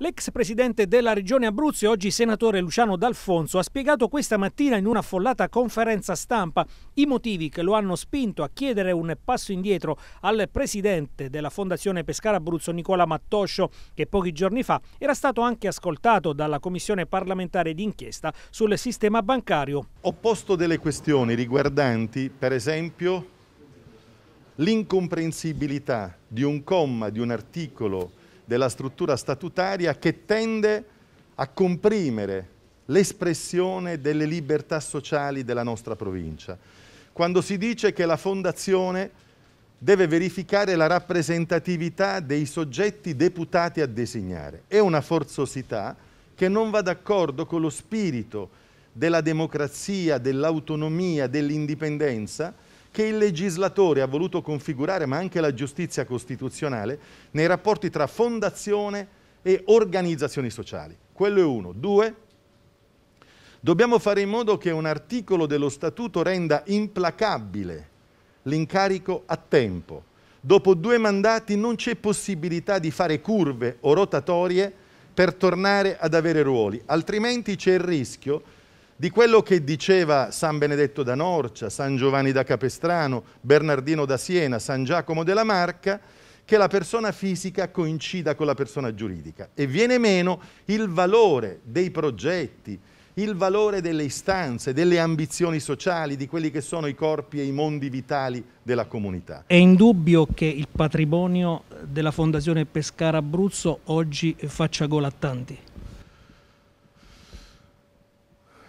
L'ex presidente della regione Abruzzo e oggi senatore Luciano D'Alfonso ha spiegato questa mattina in una affollata conferenza stampa i motivi che lo hanno spinto a chiedere un passo indietro al presidente della Fondazione Pescara Abruzzo Nicola Mattoscio che pochi giorni fa era stato anche ascoltato dalla commissione parlamentare d'inchiesta sul sistema bancario. Ho posto delle questioni riguardanti per esempio l'incomprensibilità di un comma di un articolo della struttura statutaria che tende a comprimere l'espressione delle libertà sociali della nostra provincia. Quando si dice che la fondazione deve verificare la rappresentatività dei soggetti deputati a designare, è una forzosità che non va d'accordo con lo spirito della democrazia, dell'autonomia, dell'indipendenza che il legislatore ha voluto configurare, ma anche la giustizia costituzionale, nei rapporti tra fondazione e organizzazioni sociali. Quello è uno. Due, dobbiamo fare in modo che un articolo dello Statuto renda implacabile l'incarico a tempo. Dopo due mandati non c'è possibilità di fare curve o rotatorie per tornare ad avere ruoli, altrimenti c'è il rischio di quello che diceva San Benedetto da Norcia, San Giovanni da Capestrano, Bernardino da Siena, San Giacomo della Marca, che la persona fisica coincida con la persona giuridica e viene meno il valore dei progetti, il valore delle istanze, delle ambizioni sociali, di quelli che sono i corpi e i mondi vitali della comunità. È indubbio che il patrimonio della Fondazione Pescara Abruzzo oggi faccia gol a tanti.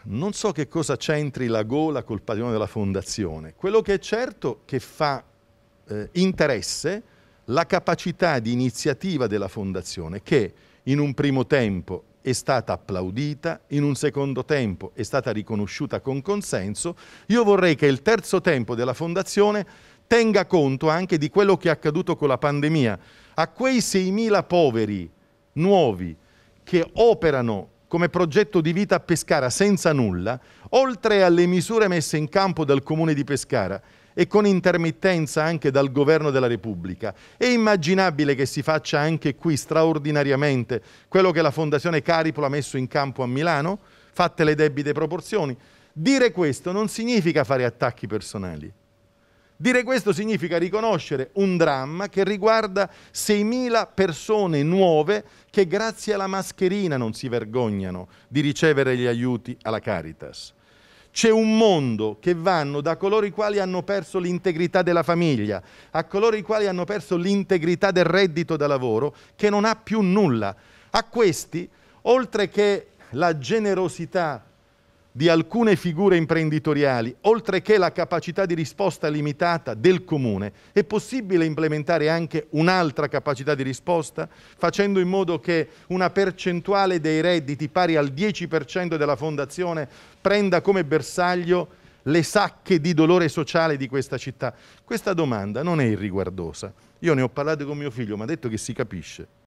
non so che cosa c'entri la gola col padrone della fondazione. Quello che è certo che fa eh, interesse la capacità di iniziativa della fondazione che in un primo tempo è stata applaudita, in un secondo tempo è stata riconosciuta con consenso. Io vorrei che il terzo tempo della fondazione tenga conto anche di quello che è accaduto con la pandemia. A quei 6.000 poveri nuovi che operano come progetto di vita a Pescara senza nulla, oltre alle misure messe in campo dal Comune di Pescara e con intermittenza anche dal Governo della Repubblica, è immaginabile che si faccia anche qui straordinariamente quello che la Fondazione Caripolo ha messo in campo a Milano, fatte le debite proporzioni. Dire questo non significa fare attacchi personali, Dire questo significa riconoscere un dramma che riguarda 6.000 persone nuove che grazie alla mascherina non si vergognano di ricevere gli aiuti alla Caritas. C'è un mondo che vanno da coloro i quali hanno perso l'integrità della famiglia a coloro i quali hanno perso l'integrità del reddito da lavoro che non ha più nulla. A questi, oltre che la generosità di alcune figure imprenditoriali, oltre che la capacità di risposta limitata del comune, è possibile implementare anche un'altra capacità di risposta, facendo in modo che una percentuale dei redditi pari al 10% della fondazione prenda come bersaglio le sacche di dolore sociale di questa città? Questa domanda non è irriguardosa. Io ne ho parlato con mio figlio, mi ha detto che si capisce.